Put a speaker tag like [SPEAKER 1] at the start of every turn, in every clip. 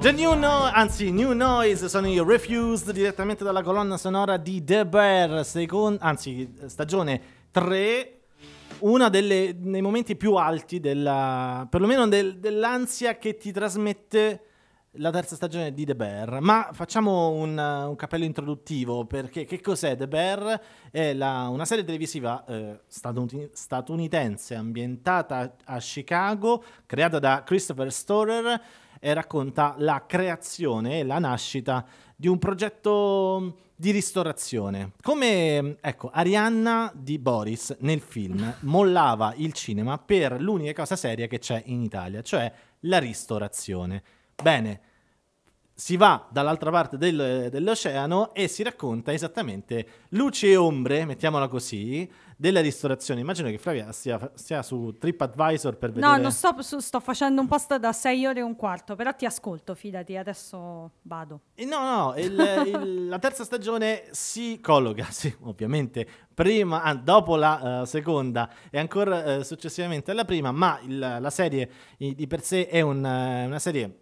[SPEAKER 1] The New Noise, anzi New Noise sono i Refused direttamente dalla colonna sonora di The Bear, second, anzi stagione 3, uno dei momenti più alti della, perlomeno del, dell'ansia che ti trasmette la terza stagione di The Bear. Ma facciamo un, un capello introduttivo perché che cos'è The Bear? È la, una serie televisiva eh, statunitense ambientata a Chicago, creata da Christopher Storer e racconta la creazione e la nascita di un progetto mm, di ristorazione. Come mm, ecco, Arianna di Boris nel film mollava il cinema per l'unica cosa seria che c'è in Italia, cioè la ristorazione. Bene, si va dall'altra parte del, dell'oceano e si racconta esattamente luci e ombre, mettiamola così, della ristorazione. Immagino che Flavia sia, stia su TripAdvisor per vedere... No, non sto,
[SPEAKER 2] sto facendo un post da sei ore e un quarto, però ti ascolto, fidati, adesso vado.
[SPEAKER 1] E eh, no, no, il, il, la terza stagione si colloca, sì, ovviamente, prima, ah, dopo la uh, seconda e ancora uh, successivamente alla prima, ma il, la serie di per sé è un, uh, una serie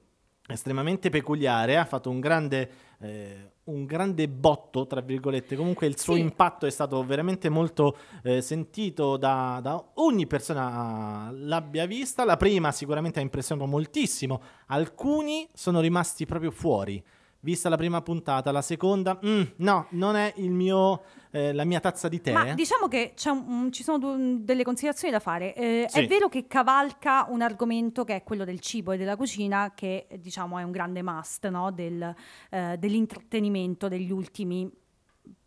[SPEAKER 1] estremamente peculiare, ha fatto un grande, eh, un grande, botto, tra virgolette, comunque il suo sì. impatto è stato veramente molto eh, sentito da, da, ogni persona l'abbia vista, la prima sicuramente ha impressionato moltissimo, alcuni sono rimasti proprio fuori vista la prima puntata, la seconda, mm, no, non è mio, eh, la mia tazza di tè. Ma diciamo
[SPEAKER 2] che un, ci sono due, delle considerazioni da fare. Eh, sì. È vero che cavalca un argomento che è quello del cibo e della cucina, che diciamo è un grande must no? del, eh, dell'intrattenimento degli ultimi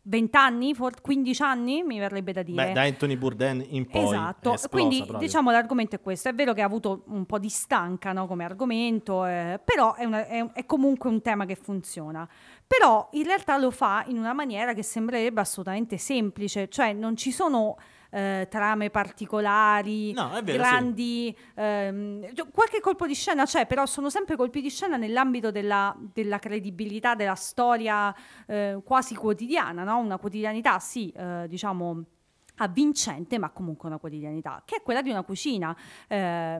[SPEAKER 2] 20 anni, 15 anni mi verrebbe da dire. Beh, da
[SPEAKER 1] Anthony Bourdain in poi. Esatto, quindi proprio. diciamo
[SPEAKER 2] l'argomento è questo. È vero che ha avuto un po' di stanca no, come argomento, eh, però è, una, è, è, comunque un tema che funziona. Però in realtà lo fa in una maniera che sembrerebbe assolutamente semplice, cioè non ci sono eh, trame particolari, no, vero, grandi... Sì. Ehm, cioè, qualche colpo di scena c'è, però sono sempre colpi di scena nell'ambito della, della credibilità della storia eh, quasi quotidiana, no? una quotidianità sì, eh, diciamo avvincente, ma comunque una quotidianità, che è quella di una cucina. Eh,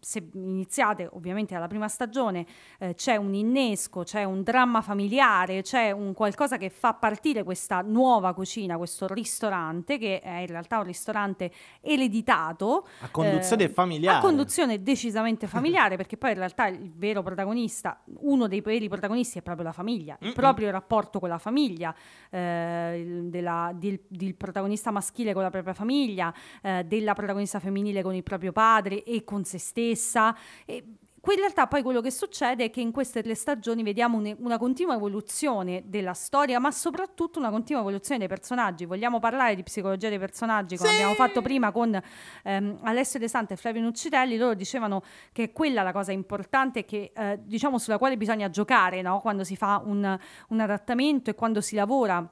[SPEAKER 2] se iniziate ovviamente alla prima stagione eh, c'è un innesco, c'è un dramma familiare, c'è un qualcosa che fa partire questa nuova cucina, questo ristorante, che è in realtà un ristorante ereditato. A conduzione eh, familiare. A conduzione decisamente familiare, perché poi in realtà il vero protagonista, uno dei veri protagonisti è proprio la famiglia, mm -mm. il proprio rapporto con la famiglia, eh, della, del, del protagonista maschile maschile con la propria famiglia, eh, della protagonista femminile con il proprio padre e con se stessa. E, Qui in realtà poi quello che succede è che in queste tre stagioni vediamo un, una continua evoluzione della storia, ma soprattutto una continua evoluzione dei personaggi. Vogliamo parlare di psicologia dei personaggi, come sì. abbiamo fatto prima con ehm, Alessio De Sante e Flavio Nuccitelli, loro dicevano che è quella la cosa importante che, eh, diciamo, sulla quale bisogna giocare no? quando si fa un, un adattamento e quando si lavora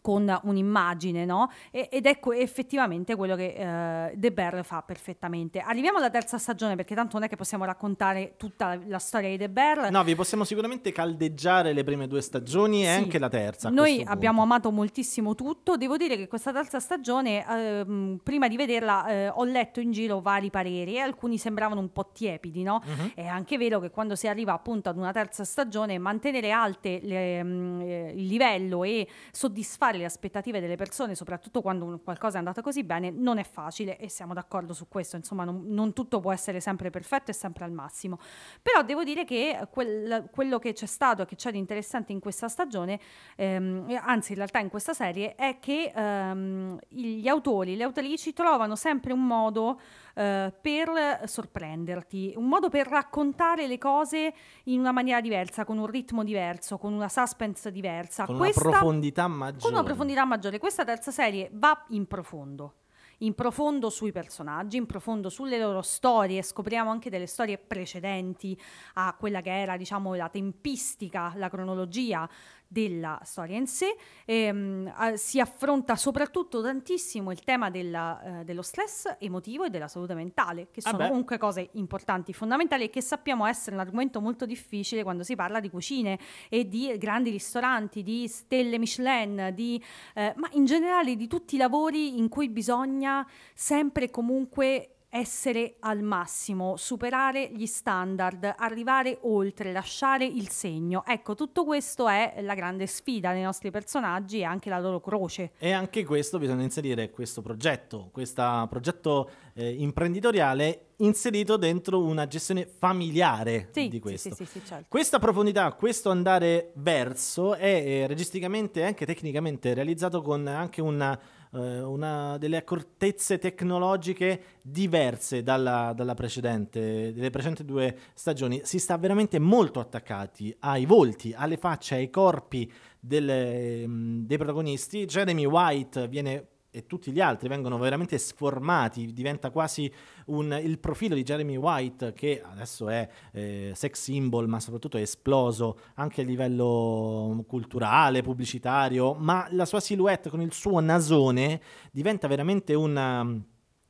[SPEAKER 2] con un'immagine, no? ed ecco effettivamente quello che eh, De Bear fa perfettamente. Arriviamo alla terza stagione perché tanto non è che possiamo raccontare tutta la, la storia di De Bear. No,
[SPEAKER 1] vi possiamo sicuramente caldeggiare le prime due stagioni sì. e anche la terza. Noi abbiamo punto.
[SPEAKER 2] amato moltissimo tutto, devo dire che questa terza stagione, eh, prima di vederla, eh, ho letto in giro vari pareri e alcuni sembravano un po' tiepidi, no? Mm-hmm. È anche vero che quando si arriva appunto ad una terza stagione mantenere alte le, mh, mm, eh, il livello e soddisfare soddisfare le aspettative delle persone, soprattutto quando qualcosa è andato così bene, non è facile e siamo d'accordo su questo, insomma non, non tutto può essere sempre perfetto e sempre al massimo. Però devo dire che quel, quello che c'è stato e che c'è di interessante in questa stagione, ehm, anzi in realtà in questa serie, è che ehm, gli autori, le autrici trovano sempre un modo eh, per sorprenderti, un modo per raccontare le cose in una maniera diversa, con un ritmo diverso, con una suspense diversa. Con Questa, una profondità
[SPEAKER 1] maggiore. Con una profondità
[SPEAKER 2] maggiore. Questa terza serie va in profondo in profondo sui personaggi, in profondo sulle loro storie, scopriamo anche delle storie precedenti a quella che era, diciamo, la tempistica, la cronologia della storia in sé, ehm, a, si affronta soprattutto tantissimo il tema della, eh, dello stress emotivo e della salute mentale, che ah sono ah comunque cose importanti, fondamentali e che sappiamo essere un argomento molto difficile quando si parla di cucine e di grandi ristoranti, di stelle Michelin, di, eh, ma in generale di tutti i lavori in cui bisogna sempre e comunque essere al massimo, superare gli standard, arrivare oltre, lasciare il segno. Ecco, tutto questo è la grande sfida dei nostri personaggi e anche la loro croce.
[SPEAKER 1] E anche questo bisogna inserire questo progetto, questo progetto eh, imprenditoriale inserito dentro una gestione familiare sì, di questo. Sì, sì, certo. Questa profondità, questo andare verso è eh, registicamente e anche tecnicamente realizzato con anche una, eh, una delle accortezze tecnologiche diverse dalla, dalla precedente, delle precedenti due stagioni. Si sta veramente molto attaccati ai volti, alle facce, ai corpi delle, ehm, dei protagonisti. Jeremy White viene e tutti gli altri vengono veramente sformati, diventa quasi un, il profilo di Jeremy White che adesso è eh, sex symbol ma soprattutto è esploso anche a livello mm, culturale, pubblicitario, ma la sua silhouette con il suo nasone diventa veramente una, mm,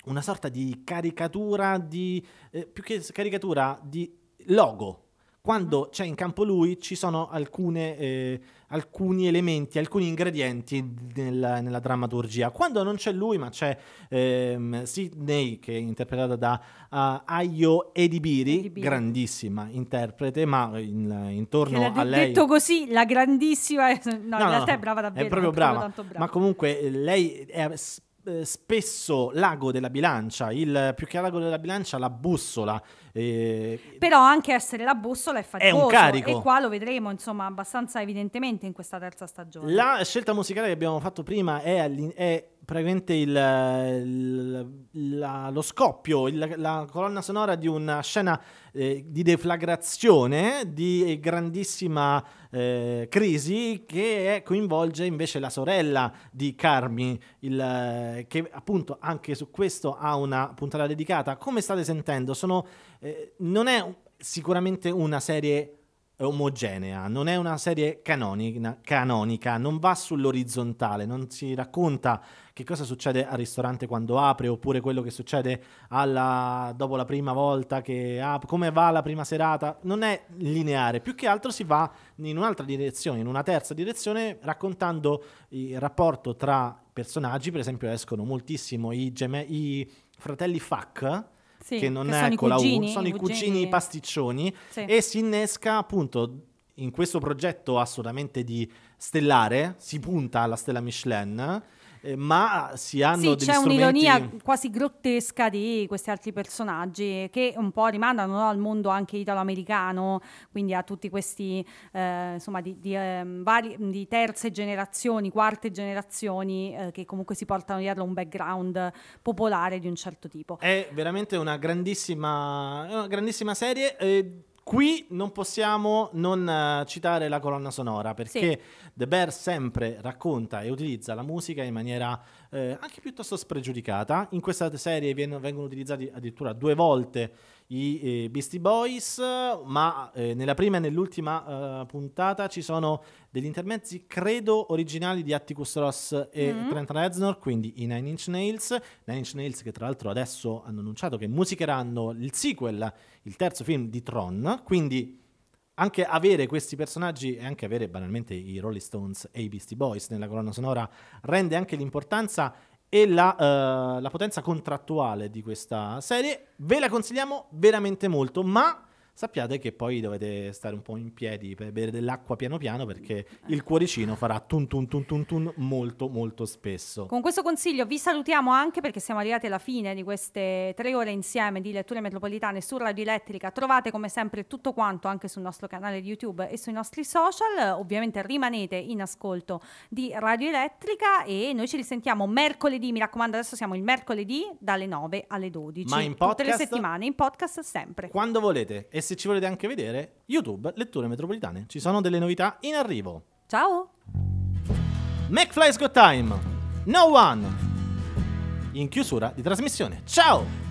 [SPEAKER 1] una sorta di caricatura di, eh, più che caricatura, di logo quando c'è in campo lui ci sono alcune, eh, alcuni elementi, alcuni ingredienti nella, nella, drammaturgia. Quando non c'è lui, ma c'è ehm, Sidney, che è interpretata da uh, Ayo Edibiri, Edibiri, grandissima interprete, ma in, intorno la, a lei... Detto
[SPEAKER 2] così, la grandissima... No, no in realtà no, è brava davvero. È proprio brava, brava, ma
[SPEAKER 1] comunque eh, lei è eh, spesso l'ago della bilancia, il, più che l'ago della bilancia, la bussola. Eh,
[SPEAKER 2] Però anche essere la bussola è faticoso. È un carico. E qua lo vedremo, insomma, abbastanza evidentemente in questa terza stagione.
[SPEAKER 1] La scelta musicale che abbiamo fatto prima è, è praticamente il, il, la, lo scoppio, il, la colonna sonora di una scena eh, di deflagrazione, di grandissima eh, crisi che è, coinvolge invece la sorella di Carmi, che appunto anche su questo ha una puntata dedicata. Come state sentendo? Sono, eh, non è sicuramente una serie omogenea, non è una serie canonica, canonica, non va sull'orizzontale, non si racconta che cosa succede al ristorante quando apre oppure quello che succede alla, dopo la prima volta che apre, come va la prima serata, non è lineare, più che altro si va in un'altra direzione, in una terza direzione raccontando il rapporto tra personaggi, per esempio escono moltissimo i, geme- i fratelli Fuck sì, che non che è con la U, sono i cugini, pasticcioni sì. e si innesca appunto in questo progetto assolutamente di stellare, si punta alla stella Michelin eh, ma si hanno sì, degli c'è strumenti... un'ironia
[SPEAKER 2] quasi grottesca di questi altri personaggi che un po' rimandano no, al mondo anche italo-americano, quindi a tutti questi, eh, insomma, di, di, eh, vari, di, terze generazioni, quarte generazioni eh, che comunque si portano dietro un background popolare di un certo tipo.
[SPEAKER 1] È veramente una grandissima, una grandissima serie eh, Qui non possiamo non eh, citare la colonna sonora perché sì. The Bear sempre racconta e utilizza la musica in maniera eh, anche piuttosto spregiudicata. In questa serie vengono, vengono utilizzati addirittura due volte i eh, Beastie Boys, ma eh, nella prima e nell'ultima eh, puntata ci sono degli intermezzi, credo, originali di Atticus Ross e mm-hmm. Trent Reznor, quindi i Nine Inch Nails. Nine Inch Nails che tra l'altro adesso hanno annunciato che musicheranno il sequel, il terzo film di Tron, quindi anche avere questi personaggi e anche avere banalmente i Rolling Stones e i Beastie Boys nella colonna sonora rende anche l'importanza e la, uh, la potenza contrattuale di questa serie. Ve la consigliamo veramente molto, ma sappiate che poi dovete stare un po' in piedi per bere dell'acqua piano piano perché eh. il cuoricino farà tun tun tun tun tun molto molto spesso. Con
[SPEAKER 2] questo consiglio vi salutiamo anche perché siamo arrivati alla fine di queste tre ore insieme di letture metropolitane su Radio Elettrica. Trovate come sempre tutto quanto anche sul nostro canale di YouTube e sui nostri social. Ovviamente rimanete in ascolto di Radio Elettrica e noi ci risentiamo mercoledì, mi raccomando adesso siamo il mercoledì dalle 9 alle 12. Ma in podcast? Tutte le settimane, in podcast sempre.
[SPEAKER 1] Quando volete. E se ci volete anche vedere, YouTube, letture metropolitane. Ci sono delle novità in arrivo. Ciao! McFly's Got Time, No One, in chiusura di trasmissione. Ciao!